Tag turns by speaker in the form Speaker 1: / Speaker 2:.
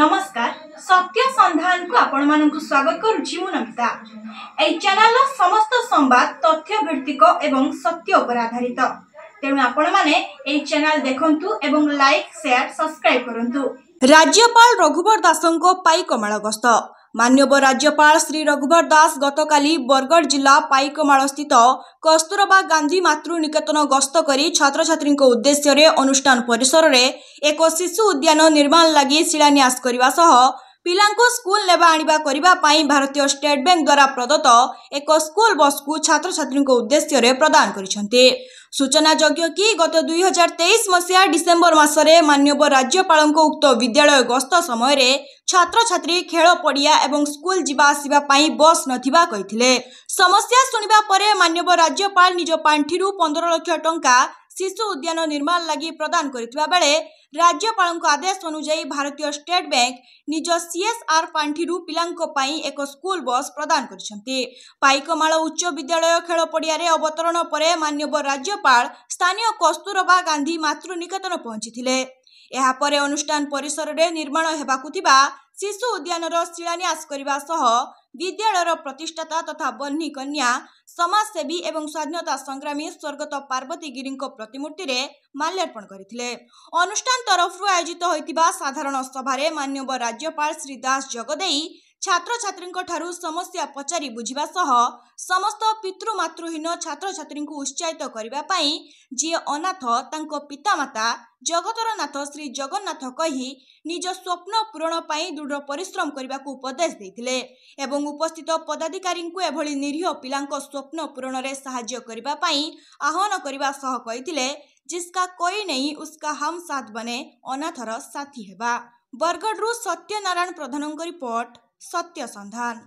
Speaker 1: ନମସ୍କାର ସତ୍ୟ ସନ୍ଧାନକୁ ଆପଣମାନଙ୍କୁ ସ୍ୱାଗତ କରୁଛି ମୁଁ ନମିତା ଏହି ଚ୍ୟାନେଲର ସମସ୍ତ ସମ୍ବାଦ ତଥ୍ୟ ଭିତ୍ତିକ ଏବଂ ସତ୍ୟ ଉପରେ ଆଧାରିତ ତେଣୁ ଆପଣମାନେ ଏହି ଚ୍ୟାନେଲ ଦେଖନ୍ତୁ ଏବଂ ଲାଇକ୍ ସେୟାର ସବସ୍କ୍ରାଇବ କରନ୍ତୁ ରାଜ୍ୟପାଳ ରଘୁବର ଦାସଙ୍କ ପାଇକମାଳ ଗସ୍ତ ମାନ୍ୟବ ରାଜ୍ୟପାଳ ଶ୍ରୀ ରଘୁବର ଦାସ ଗତକାଲି ବରଗଡ଼ ଜିଲ୍ଲା ପାଇକମାଳସ୍ଥିତ କସ୍ତୁରବା ଗାନ୍ଧୀ ମାତୃ ନିକେତନ ଗସ୍ତ କରି ଛାତ୍ରଛାତ୍ରୀଙ୍କ ଉଦ୍ଦେଶ୍ୟରେ ଅନୁଷ୍ଠାନ ପରିସରରେ ଏକ ଶିଶୁ ଉଦ୍ୟାନ ନିର୍ମାଣ ଲାଗି ଶିଳାନ୍ୟାସ କରିବା ସହ ପିଲାଙ୍କୁ ସ୍କୁଲ ନେବା ଆଣିବା କରିବା ପାଇଁ ଭାରତୀୟ ଷ୍ଟେଟ୍ ବ୍ୟାଙ୍କ ଦ୍ୱାରା ପ୍ରଦତ୍ତ ଏକ ସ୍କୁଲ ବସ୍କୁ ଛାତ୍ରଛାତ୍ରୀଙ୍କ ଉଦ୍ଦେଶ୍ୟରେ ପ୍ରଦାନ କରିଛନ୍ତି ସୂଚନାଯୋଗ୍ୟ କି ଗତ ଦୁଇ ହଜାର ତେଇଶ ମସିହା ଡିସେମ୍ବର ମାସରେ ମାନ୍ୟବ ରାଜ୍ୟପାଳଙ୍କ ଉକ୍ତ ବିଦ୍ୟାଳୟ ଗସ୍ତ ସମୟରେ ଛାତ୍ରଛାତ୍ରୀ ଖେଳ ପଡ଼ିଆ ଏବଂ ସ୍କୁଲ ଯିବା ଆସିବା ପାଇଁ ବସ୍ ନଥିବା କହିଥିଲେ ସମସ୍ୟା ଶୁଣିବା ପରେ ମାନ୍ୟବ ରାଜ୍ୟପାଳ ନିଜ ପାଣ୍ଠିରୁ ପନ୍ଦର ଲକ୍ଷ ଟଙ୍କା ଶିଶୁ ଉଦ୍ୟାନ ନିର୍ମାଣ ଲାଗି ପ୍ରଦାନ କରିଥିବା ବେଳେ ରାଜ୍ୟପାଳଙ୍କ ଆଦେଶ ଅନୁଯାୟୀ ଭାରତୀୟ ଷ୍ଟେଟ୍ ବ୍ୟାଙ୍କ ନିଜ ସିଏସ୍ଆର୍ ପାଣ୍ଠିରୁ ପିଲାଙ୍କ ପାଇଁ ଏକ ସ୍କୁଲ ବସ୍ ପ୍ରଦାନ କରିଛନ୍ତି ପାଇକମାଳ ଉଚ୍ଚ ବିଦ୍ୟାଳୟ ଖେଳ ପଡ଼ିଆରେ ଅବତରଣ ପରେ ମାନ୍ୟବ ରାଜ୍ୟପାଳ ସ୍ଥାନୀୟ କସ୍ତୁରବା ଗାନ୍ଧୀ ମାତୃନିକେତନ ପହଞ୍ଚିଥିଲେ ଏହାପରେ ଅନୁଷ୍ଠାନ ପରିସରରେ ନିର୍ମାଣ ହେବାକୁ ଥିବା ଶିଶୁ ଉଦ୍ୟାନର ଶିଳାନ୍ୟାସ କରିବା ସହ ବିଦ୍ୟାଳୟର ପ୍ରତିଷ୍ଠାତା ତଥା ବହ୍ନି କନ୍ୟା ସମାଜସେବୀ ଏବଂ ସ୍ୱାଧୀନତା ସଂଗ୍ରାମୀ ସ୍ୱର୍ଗତ ପାର୍ବତୀ ଗିରିଙ୍କ ପ୍ରତିମୂର୍ତ୍ତିରେ ମାଲ୍ୟାର୍ପଣ କରିଥିଲେ ଅନୁଷ୍ଠାନ ତରଫରୁ ଆୟୋଜିତ ହୋଇଥିବା ସାଧାରଣ ସଭାରେ ମାନ୍ୟବର ରାଜ୍ୟପାଳ ଶ୍ରୀ ଦାସ ଯୋଗଦେଇ ଛାତ୍ରଛାତ୍ରୀଙ୍କ ଠାରୁ ସମସ୍ୟା ପଚାରି ବୁଝିବା ସହ ସମସ୍ତ ପିତୃମାତୃହୀନ ଛାତ୍ରଛାତ୍ରୀଙ୍କୁ ଉତ୍ସାହିତ କରିବା ପାଇଁ ଯିଏ ଅନାଥ ତାଙ୍କ ପିତାମାତା ଜଗତର ନାଥ ଶ୍ରୀ ଜଗନ୍ନାଥ କହି ନିଜ ସ୍ୱପ୍ନ ପୂରଣ ପାଇଁ ଦୃଢ଼ ପରିଶ୍ରମ କରିବାକୁ ଉପଦେଶ ଦେଇଥିଲେ ଏବଂ ଉପସ୍ଥିତ ପଦାଧିକାରୀଙ୍କୁ ଏଭଳି ନିରୀହ ପିଲାଙ୍କ ସ୍ୱପ୍ନ ପୂରଣରେ ସାହାଯ୍ୟ କରିବା ପାଇଁ ଆହ୍ୱାନ କରିବା ସହ କହିଥିଲେ ଜିସ୍କା କଇ ନେଇ ଉସ୍କା ହମ୍ ସାଥ ବନେ ଅନାଥର ସାଥୀ ହେବା ବରଗଡ଼ରୁ ସତ୍ୟନାରାୟଣ ପ୍ରଧାନଙ୍କ ରିପୋର୍ଟ सत्य सन्धान